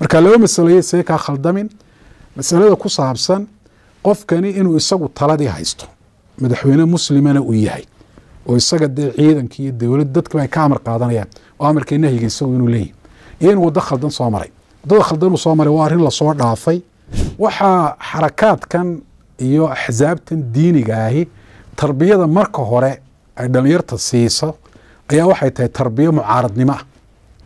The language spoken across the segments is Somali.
marka laba masalaye see kaa khaldamin masalada ku saabsan qofkani inuu isagu taladii haysto madaxweyne muslimana uu yahay oo isaga dee ciidanka iyo dowlad dadka ay ka amar qaadanayaan oo amarkay nahyiga isagu inuu leeyahy iyo waddo khaldan soo maray waddada khaldanuu soo maray waa arrin lasoo dhaafay waxaa xarakaadkan iyo axsaabtan diiniga ahi tarbiyada marka hore ay dhallinyarta siiso ayaa waxay tahay tarbiyo mucaaradnimo ah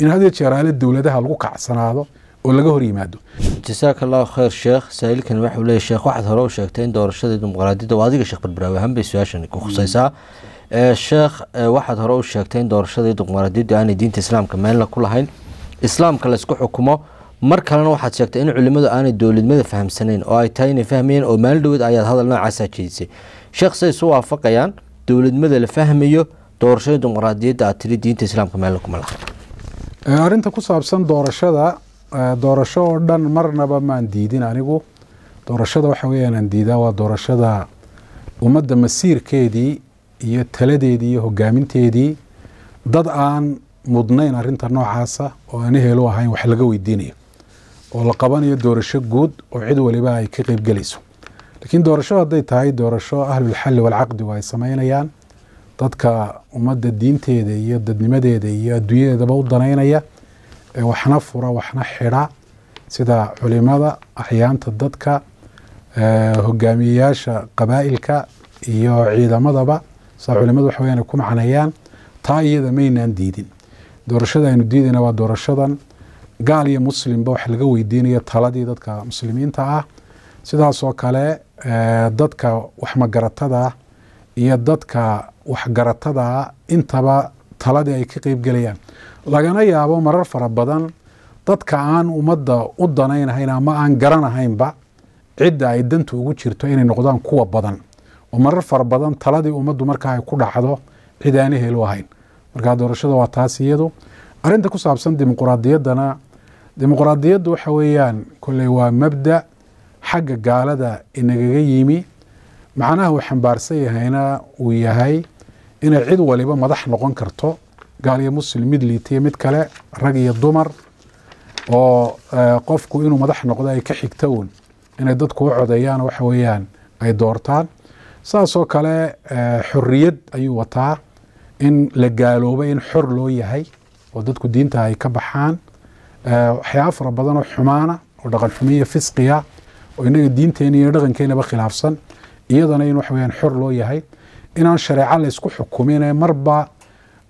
in had iyo jeer dowladaha lagu kacsanaado oo laga hor yimaado jasaak allahu khayr sheekh saa-iilkan waxau sheekh waxaad hore u sheegtay in doorashada dimuqraadiyadda waa adiga sheekh barbaraawi ahaanbay su-aashan ku khuseysaa mm-hmm. eh, sheekh eh, waxaad hore u sheegtay in doorashadii dimuqraadiyaddu aanay diinta islaamka meelna ku lahayn islaamka laysku xukumo mar kalena waxaad sheegtay in culimmadu aanay dowladnimada fahamsanayn oo ay tahay inay fahmayeen oo maalin dhoweed ayaad hadal noocaasa jeedisay sheekh say isu waafaqayaan dowladnimada la fahmayo doorashada dimuqraadiyadda aad tiri diinta islaamka meelna kuma lahayn eh, arrinta ku saabsan doorashada Eh, doorasho oo dhan marnaba maan diidin anigu doorashada waxa weyaanaan diidaa waa doorashada ummadda masiirkeedii iyo taladeedii iyo hogaaminteedii dad aan mudnayn arinta noocaasa oo aan ehelu ahayn wax laga weydiinayo oo la qabanayo doorasho guud oo cid waliba ay ka qeybgelayso laakiin doorasho hadday tahay doorasho ahlulxalli walcaqdi waa ay samaynayaan dadka ummadda diinteeda iyo dadnimadeeda iyo adduunyadeedaba u danaynaya waxna fura waxna xidha sida culimada axyaanta dadka hogaamiyeyaasha qabaa'ilka iyo ciidamadaba saa culimadu waxa weyaan ku macnayaan taa iyada maynaan diidin doorashada aynu diidayna waa doorashadan gaal iyo muslimba waxa laga weydiinaya taladii dadka muslimiinta ah sidaasoo kale dadka waxmagaratada iyo dadka waxgaratada intaba taladii ay ka qeyb gelayaan lagana yaabo marar fara badan dadka aan ummadda u danaynahayn ama aan garan ahaynba cidda ay danta ugu jirto inay noqdaan kuwa badan oo marar fara badan taladii ummaddu markaa ay ku dhacdo cid aana helo ahayn markaa doorashada waa taas iyadu arrinta ku saabsan dimuqraadiyaddana dimuqraadiyaddu waxa weeyaan kolley waa mabda xagga gaalada inagaga yimi macnaha uu xambaarsan yahayna uu yahay inay cid waliba madax noqon karto gaal iyo muslim mid liitaiyo mid kale rag iyo dumar oo eh, qofku inuu madax noqdo ay ka xigta un inay dadku u codeeyaan waxa weeyaan ay doortaan saasoo kale eh, xoriyad ayuu wataa in la gaaloobay in xor loo yahay oo dadku diinta ay ka baxaan eh, waxyaaba fara badan oo xumaana oo dhaqan xumiya fisqiya oo inaga diinteena iyo dhaqankeenaba khilaafsan iyadana in waxaweyaan xor loo yahay inaan shareeco laysku xukumin ee marba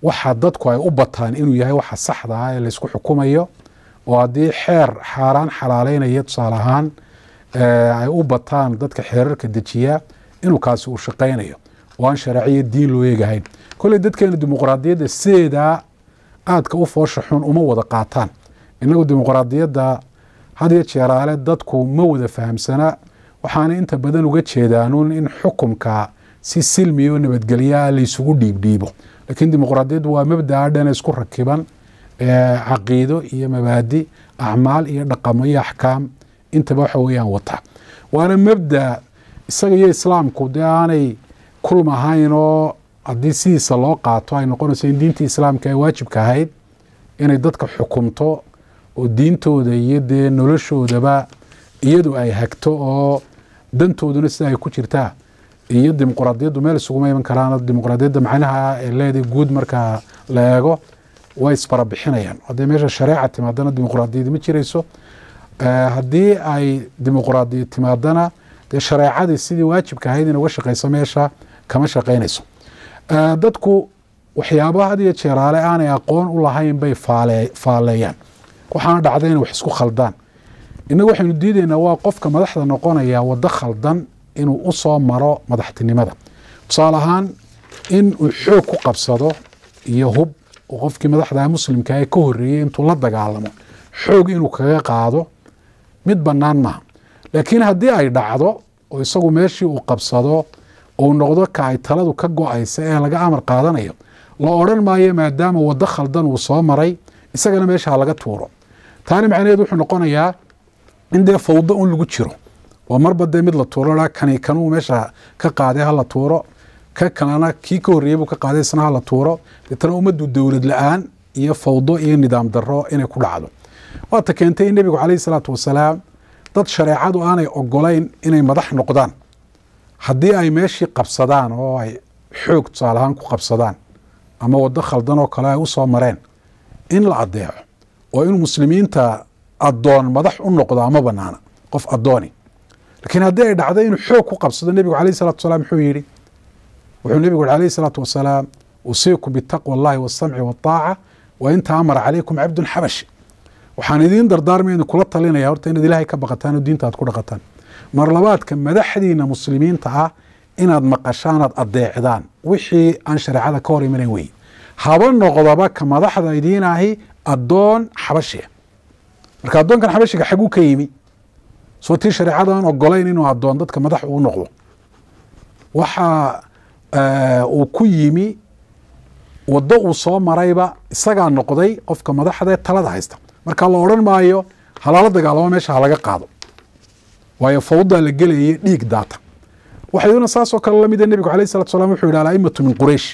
waxa dadku ay u bataan inuu yahay waxa saxda ah ee laysku xukumayo oo haddii xeer xaaraan xalaaleynaya tusaale ahaan eh, ay u bataan dadka xeerarka dejiya inuu kaasi uu shaqaynayo oo aan sharciyo diin loo eegahayn kolley dadkeena dimuqraadiyadda sideedaa aadka u foosha xun uma wada qaataan innagu dimuqraadiyadda had jeeraale dadku ma wada fahamsana waxaana inta badan uga jeedaanuun in xukumka si silmiya oo nabadgelyaa laysugu dhiibdhiibo lakiin dimuqraadiyaddu waa mabdaa dhan isku rakiban caqiido iyo mabaadi acmaal iyo dhaqamo iyo axkaam intaba waxa weeyaan wata waana mabda isaga iyo islaamku dee aanay kulm ahayn oo haddii sidiisa loo qaato ay noqonayso in diinta islaamka ay waajibka ahayd inay dadka xukumto oo diintooda iyo dee noloshoodaba iyadu ay hagto oo dantooduna sida ay ku jirtaa iyo dimuqraadiyaddu meel isuguma iman karaan dimuqraadiyadda macnaha leedi guud markaa la eego way isbarabixinayaan hadday meesha shareeca timaadana dimuqraadiyadi ma jirayso eh, haddii ay dimuqraadiya timaadana dee shareecadii sidii waajibka ahayd in shaqeyso meesha kama shaqeynayso eh, dadku waxyaabaha iyo jeeraale aanay aqoon u lahayn bay faaleeyaan waxaana dhacday inay wax isku khaldaan innagu waxaynu diidaynaa waa qofka madaxda noqonaya waddo khaldan inuu u soo maro madaxtinimada tusaale ahaan in uu xoog ku qabsado iyo hub qofkii madaxdaha muslimka ee ka horeeyey intuu la dagaalamo xoog inuu kaga qaado mid bannaan maha laakiin haddii ay dhacdo oo isagu meeshii uu qabsado ou noqdo ka ay taladu ka go-aysa ee laga amar qaadanayo la odhan maayo maadaama waddo khaldan uu soo maray isagana meeshaa laga tuuro taani macnaheed wuxuu noqonayaa in dee fawdo un lagu jiro oo marba dee mid la tuuro kani kanuu meesha ka qaaday hala tuuro ka kalena kii ka horreeyey buu ka qaaday isna hala tuuro deetana ummaddu dowlad la-aan iyo fawdo iyo nidaam darro inay ku dhacdo waata keentay in nebigu calayhi salaatu wasalaam dad shareecadu aanay ogolayn inay madax noqdaan haddii ay meeshii qabsadaan oo ay xoog tusaalahaan ku qabsadaan ama waddo khaldan oo kale ay u soo mareen in la addeeco oo in muslimiinta addoon madax u noqdo ama bannaana qof addooni lakiin haddii ay dhacdo inuu xoog ku qabsado nebigu aleyh salatu wasalaam muxuu yihi wuxuu nebigu yihi aleyh salaatu wasalaam usiikum bitaqwa اllahi wasamci waطaaca wa inta amara calaykum cabdun xabashi waxaan idiin dardaarmay idin kula talinaya horta inaad ilaahay ka baqataan oo diinta aad ku dhaqataan marlabaadka madaxdiina muslimiinta ah inaad maqashaan aad wixii aan shareecada ka hor imanayn wey haba noqdaba ka madaxda idiin ahi addoon xabashia marka addoonkan xabashiga xaguu ka yimi soo tii shareecadaan ogolayn inuu addoon dadka madax uu noqdo waxaa eh, uu ku yimi waddo uu soo marayba isagaa noqday qofka madaxdae talada haysta marka la odhan maayo halala dagaalamo meesha halaga qaado waayo fawdaa la gelayay dhiig daata waxa iyaduna saasoo kale la mida ah nebigu alayh salatu salam wuxuu yidhi alaimatu min quraysh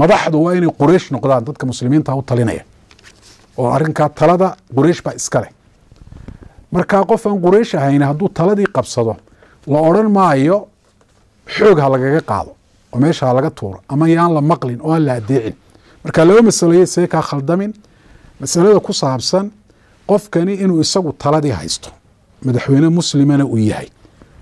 madaxdu waa inay quraysh noqdaan dadka muslimiinta u talinaya oo arrinkaa talada quraysh baa iska leh markaa qof aan quraysh ahayn hadduu taladii qabsado la odran maayo xoog ha lagaga qaado oo meesha ha laga tuuro ama yaan la maqlin oo aan la adeecin marka laba masaleye see kaa khaldamin masalada ku saabsan qofkani inuu isagu taladii haysto madaxweyne muslimana uu yahay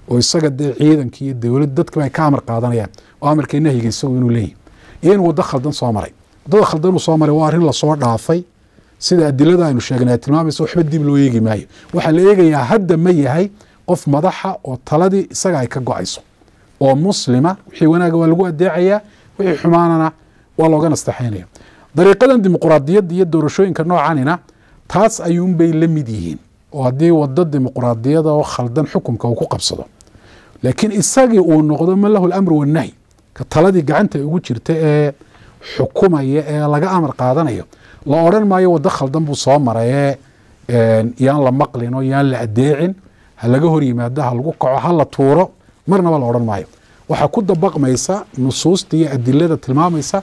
oo isaga dee ciidanka iyo dowlad dadkaba ay ka amar qaadanayaan oo amarkay nahyiga isagu inuu leeyahy iyo in waddo khaldan soo maray waddada khaldanuu soo maray waa arrin lasoo dhaafay sida adilada aynu sheegnay tilmaamaysa waxba dib loo eegi maayo waxaa la eegayaa hadda ma yahay qof madaxa oo taladii isaga ay ka go-ayso oo muslima wixii wanaaga waa lagu adeecayaa wixii xumaanana waa looga nastaxaynaya dariiqadan dimuquraadiyadda iyo doorashooyinka noocanina taas ayuunbay la mid yihiin oo haddii wado dimuquraadiyada oo khaldan xukunka uu ku qabsado laakiin isagii uu noqdo man lahu alamru wannahyi ka taladii gacanta ugu jirta ee xukumaya ee laga amar qaadanayo la odran maayo wado khaldan buu soo maraye yaan la maqlin oo yaan la adeecin ha laga hor yimaado ha lagu kaco ha la tuuro marnaba la odhan maayo waxaa ku dabaqmaysa nusuusta iyo adilada tilmaamaysa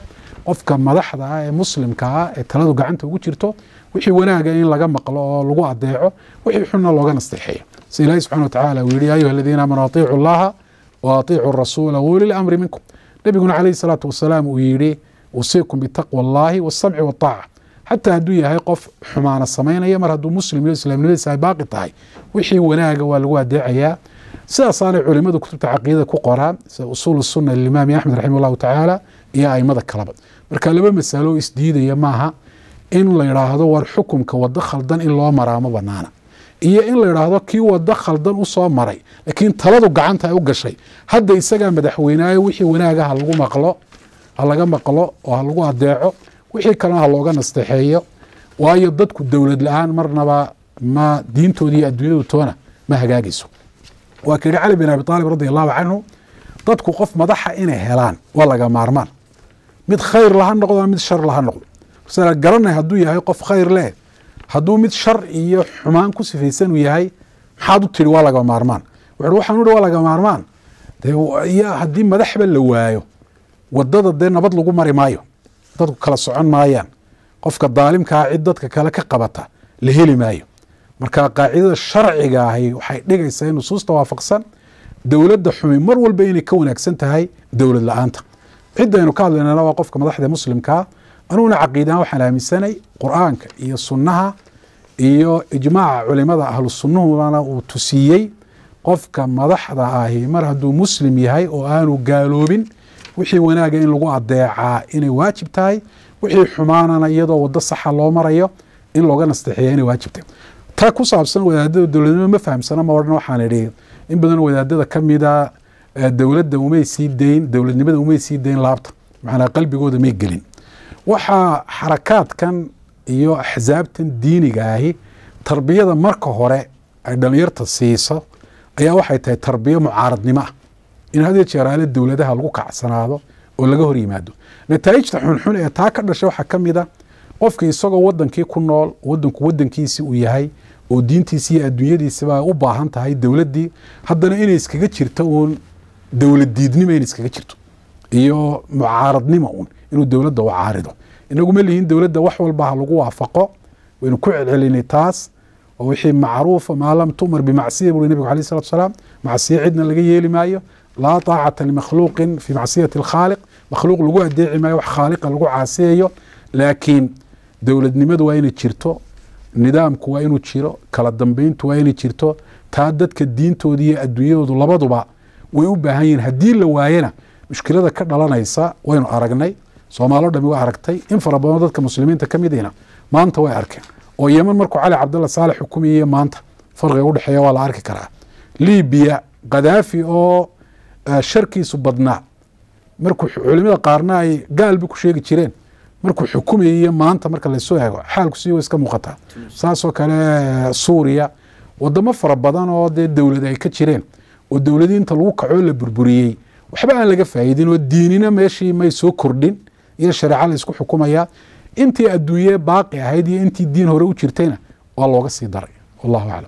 qofka madaxda ah ee muslimka ah ee taladu gacanta ugu jirto wixii wanaaga in laga maqlo oo lagu adeeco wixii xunna looga nasteexeeyo si ilaahi subxana watacaala uu yihi ayuha aladiina aamanuu atiicu llaha wa rasuula wauli minkum nebiguna calayhi salaatu wasalaam uu yidhi usiikum bitaqwa allahi wasamci waaطaaca xataa hadduu yahay qof xumaana samaynaya mar hadduu muslim iyo islaamnimadiis ay baaqi tahay wixii wanaaga waa lagu adeecayaa sidaasaanay culimadu kutubta caqiidada ku qoraan sida usuul sunna limaami axmed raximah llahu tacaala iyo aimada kaleba marka laba masalo isdiidaya maaha in la yidhaahdo war xukumka wado khaldan in loo maraa ma banaana iyo in la yidhaahdo kii wado khaldan usoo maray laakiin taladu gacanta ay u gashay hadda isagaa madaxweynaayo wixii wanaagaha lagu maqlo ha laga maqlo oo ha lagu adeeco wixii kalena ha looga nasteexeeyo waayo dadku dowlad la-aan marnaba ma diintoodii iyo ma hagaagayso waa ka cali bin abi aalib radi allahu canhu dadku qof madaxa inay helaan waa laga maarmaan mid khayr laha noqdo ama mid shar laha noqdo sala garanay hadduu yahay qof khayr leh hadduu mid shar iyo xumaan ku sifaysan yahay maxaad u tidhi waa laga maarmaan wuxuuhi waxaan uhi waa laga maarmaan dee haddii madaxba la waayo wadada dee nabad lagu mari maayo dadku kala socon maayaan qofka daalimkaa ah, cid dadka kale ka qabata la heli maayo marka qaacidada sharciga ahi waxay dhigaysaa in nusuusta waafaqsan dowladda xumi mar walba inay ka wanaagsan tahay dowlad la-aanta ciddaynu ka hadlaynana waa qofka madaxda muslimka ah. anuguna caqiidahaan waxaan aaminsanay qur-aanka iyo sunnaha iyo ijmaaca culimada ahlu sunnuhuna uu tusiiyey qofka madaxda ahi mar hadduu muslim yahay oo aanu gaaloobin wixii wanaaga in lagu adeecaa inay waajib tahay wixii xumaanana iyadoo wado saxa loo marayo in looga nasteexeeya inay waajib tahay taa ku saabsan wadaadada dowladnimo ma fahamsana ma odhan waxaan idhi in badan wadaadada ka ah, dowladda umay sii dayn dowladnimada umay sii dayn laabta macnaa qalbigooda may gelin waxaa xarakaadkan iyo axsaabtan diiniga ahi tarbiyada marka hore ay dhallinyarta siiso ayaa waxay tahay tarbiyo mucaaradnimo ah in had iyo dowladaha lagu kacsanaado oo laga hor yimaado nataa'ijta xunxun ee taa ka dhashay waxaa ka mid a ah, qofka isagoo wadankii ku nool wadanku wadankiisii uu yahay oo diintiisi iyo adduunyadiisiba ay u baahan tahay dowladdii haddana inay iskaga jirto uun dowladdiidnimo inay iskaga jirto iyo mucaaradnimo uun inuu dowladda u caarido inagu ma lihiin dowladda wax walba ha lagu waafaqo waynu ku celcelinay taas oo wixii macruufa maa lam tu'mar bimacsiya buu nabigu aleyh salatu wasalaam macsiyo cidna laga yeeli maayo laa طaacata limakhluuqi fii macصiyaةi الkhaaliq makhluuq lagu adeeci maayo wax khaaliqa lagu caaseeyo laakiin dowladnimadu waa inay jirto nidaamku waa inuu jiro kala dambeyntu waa inay jirto taa dadka diintooda iyo adduunyadoodu labaduba way u baahan yihin haddii la waayena mushkilada ka dhalanaysa waynu aragnay soomaalo dhami waa aragtay in fara badanoo dadka muslimiinta ka midina maanta way arkeen oo yeman markuu cali cabdalla saale xukumayay maanta farqiga udhexeeya waa la arki karaa libiya khadaafi oo sharkiisu badnaa markuu culimada qaarna ay gaalbi ku sheegi jireen markuu xukumayay iyo maanta marka laysoo eego xaalku si way iska muuqataa saasoo kale suuriya wadamo fara badan oo dee dowlad ay ka jireen oo dowladii inta lagu kacoo la burburiyey waxba aan laga faaidin oo diinina meeshii may soo kordhin iyo shareeca la isku xukumayaa intii adduunye baaqi ahayd iyo intii diin hore u jirtayna waa looga sii daray wallahu aclam